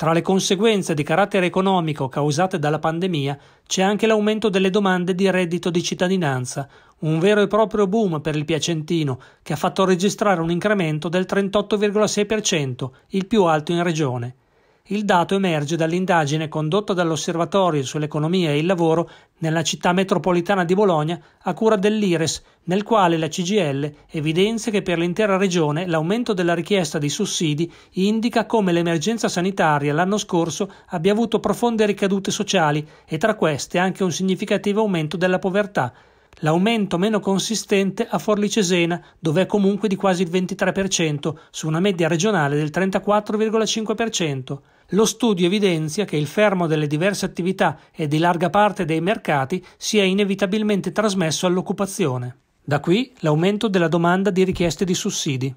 Tra le conseguenze di carattere economico causate dalla pandemia c'è anche l'aumento delle domande di reddito di cittadinanza, un vero e proprio boom per il Piacentino che ha fatto registrare un incremento del 38,6%, il più alto in regione. Il dato emerge dall'indagine condotta dall'Osservatorio sull'economia e il lavoro nella città metropolitana di Bologna a cura dell'IRES, nel quale la CGL evidenzia che per l'intera regione l'aumento della richiesta di sussidi indica come l'emergenza sanitaria l'anno scorso abbia avuto profonde ricadute sociali e tra queste anche un significativo aumento della povertà, L'aumento meno consistente a Forlì-Cesena, dove è comunque di quasi il 23%, su una media regionale del 34,5%. Lo studio evidenzia che il fermo delle diverse attività e di larga parte dei mercati si è inevitabilmente trasmesso all'occupazione. Da qui l'aumento della domanda di richieste di sussidi.